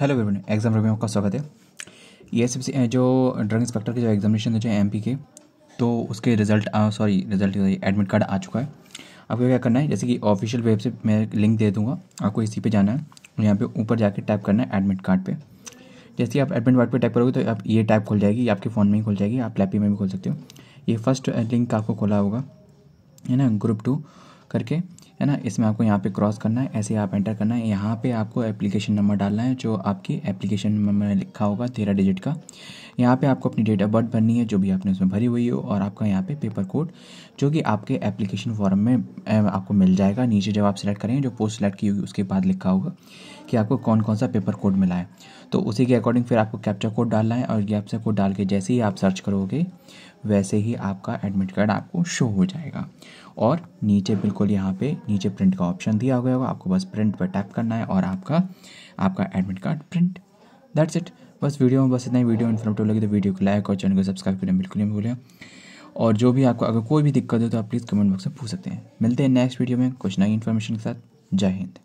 hello everyone exam review में आपका स्वागत है ये एस जो ड्रग इंस्पेक्टर के जो एग्जामिनेशन है जो एम के तो उसके result sorry result admit card आ चुका है आपको क्या करना है जैसे कि ऑफिशियल वेब से मैं लिंक दे दूँगा आपको इसी पे जाना है यहाँ पे ऊपर जाके टाइप करना है एडमिट कार्ड पे जैसे ही आप एडमिट कार्ड पे टाइप करोगे तो आप ये टाइप खुल जाएगी आपके फ़ोन में ही खुल जाएगी आप लैपटॉप में भी खोल सकते हो ये फर्स्ट लिंक आपको खोला होगा है ना ग्रुप टू करके है ना इसमें आपको यहाँ पे क्रॉस करना है ऐसे आप एंटर करना है यहाँ पे आपको एप्लीकेशन नंबर डालना है जो आपकी एप्लीकेशन नंबर लिखा होगा तेरह डिजिट का यहाँ पे आपको अपनी डेट ऑफ बर्थ भरनी है जो भी आपने उसमें भरी हुई हो और आपका यहाँ पे पेपर कोड जो कि आपके एप्लीकेशन फॉर्म में आपको मिल जाएगा नीचे जब आप सिलेक्ट करेंगे जो पोस्ट सेलेक्ट की होगी उसके बाद लिखा होगा कि आपको कौन कौन सा पेपर कोड मिला है तो उसी के अकॉर्डिंग फिर आपको कैप्चा कोड डालना है और कैप्चा कोड डाल के जैसे ही आप सर्च करोगे वैसे ही आपका एडमिट कार्ड आपको शो हो जाएगा और नीचे बिल्कुल यहाँ पे नीचे प्रिंट का ऑप्शन दिया हुआ होगा आपको बस प्रिंट पर टैप करना है और आपका आपका admit card print that's it बस वीडियो में बस इतना ही वीडियो इन्फॉर्मेटिव लगे तो वीडियो को लाइक और चैनल को सब्सक्राइब करना बिल्कुल नहीं भूलें और जो भी आपको अगर कोई भी दिक्कत हो तो आप प्लीज़ कमेंट बॉक्स में पूछ सकते हैं मिलते हैं नेक्स्ट वीडियो में कुछ नई इन्फॉर्मेशन के साथ जय हिंद